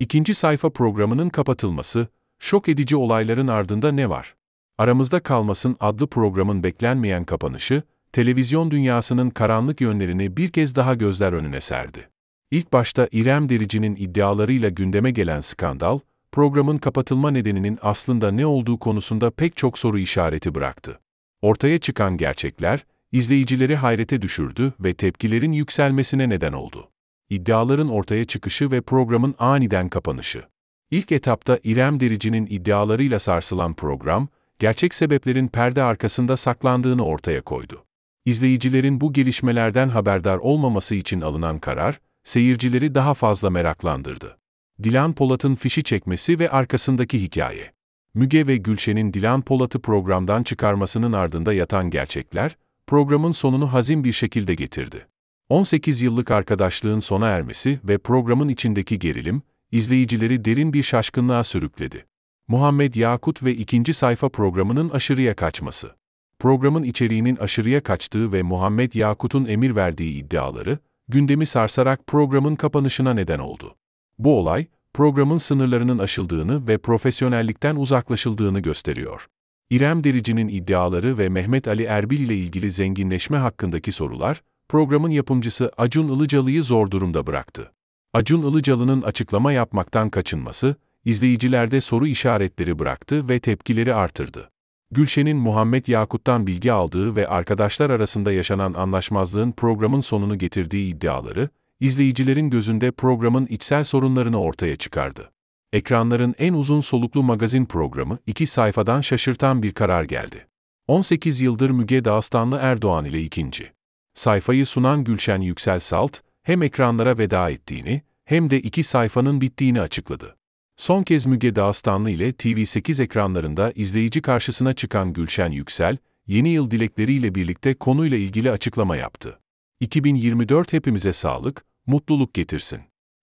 İkinci sayfa programının kapatılması, şok edici olayların ardında ne var? Aramızda Kalmasın adlı programın beklenmeyen kapanışı, televizyon dünyasının karanlık yönlerini bir kez daha gözler önüne serdi. İlk başta İrem Derici'nin iddialarıyla gündeme gelen skandal, programın kapatılma nedeninin aslında ne olduğu konusunda pek çok soru işareti bıraktı. Ortaya çıkan gerçekler, izleyicileri hayrete düşürdü ve tepkilerin yükselmesine neden oldu iddiaların ortaya çıkışı ve programın aniden kapanışı. İlk etapta İrem Derici'nin iddialarıyla sarsılan program, gerçek sebeplerin perde arkasında saklandığını ortaya koydu. İzleyicilerin bu gelişmelerden haberdar olmaması için alınan karar, seyircileri daha fazla meraklandırdı. Dilan Polat'ın fişi çekmesi ve arkasındaki hikaye. Müge ve Gülşen'in Dilan Polat'ı programdan çıkarmasının ardında yatan gerçekler, programın sonunu hazin bir şekilde getirdi. 18 yıllık arkadaşlığın sona ermesi ve programın içindeki gerilim, izleyicileri derin bir şaşkınlığa sürükledi. Muhammed Yakut ve ikinci sayfa programının aşırıya kaçması. Programın içeriğinin aşırıya kaçtığı ve Muhammed Yakut'un emir verdiği iddiaları, gündemi sarsarak programın kapanışına neden oldu. Bu olay, programın sınırlarının aşıldığını ve profesyonellikten uzaklaşıldığını gösteriyor. İrem Derici'nin iddiaları ve Mehmet Ali Erbil ile ilgili zenginleşme hakkındaki sorular, programın yapımcısı Acun Ilıcalı'yı zor durumda bıraktı. Acun Ilıcalı'nın açıklama yapmaktan kaçınması, izleyicilerde soru işaretleri bıraktı ve tepkileri artırdı. Gülşen'in Muhammed Yakut'tan bilgi aldığı ve arkadaşlar arasında yaşanan anlaşmazlığın programın sonunu getirdiği iddiaları, izleyicilerin gözünde programın içsel sorunlarını ortaya çıkardı. Ekranların en uzun soluklu magazin programı iki sayfadan şaşırtan bir karar geldi. 18 yıldır Müge Dağıstanlı Erdoğan ile ikinci. Sayfayı sunan Gülşen Yüksel Salt, hem ekranlara veda ettiğini, hem de iki sayfanın bittiğini açıkladı. Son kez Müge Dağıstanlı ile TV8 ekranlarında izleyici karşısına çıkan Gülşen Yüksel, yeni yıl dilekleriyle birlikte konuyla ilgili açıklama yaptı. 2024 hepimize sağlık, mutluluk getirsin.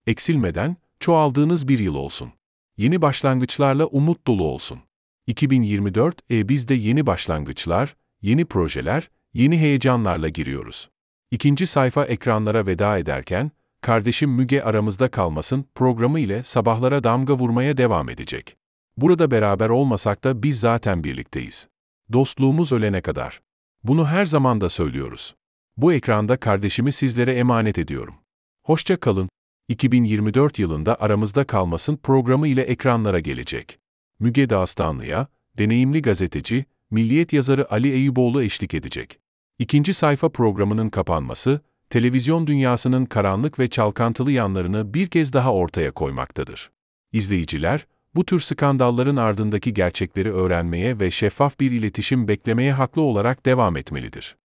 Eksilmeden, çoğaldığınız bir yıl olsun. Yeni başlangıçlarla umut dolu olsun. 2024, e bizde yeni başlangıçlar, yeni projeler, Yeni heyecanlarla giriyoruz. İkinci sayfa ekranlara veda ederken, Kardeşim Müge Aramızda Kalmasın programı ile sabahlara damga vurmaya devam edecek. Burada beraber olmasak da biz zaten birlikteyiz. Dostluğumuz ölene kadar. Bunu her zaman da söylüyoruz. Bu ekranda kardeşimi sizlere emanet ediyorum. Hoşça kalın. 2024 yılında Aramızda Kalmasın programı ile ekranlara gelecek. Müge Dağıstanlı'ya, deneyimli gazeteci, milliyet yazarı Ali Eyüboğlu eşlik edecek. İkinci sayfa programının kapanması, televizyon dünyasının karanlık ve çalkantılı yanlarını bir kez daha ortaya koymaktadır. İzleyiciler, bu tür skandalların ardındaki gerçekleri öğrenmeye ve şeffaf bir iletişim beklemeye haklı olarak devam etmelidir.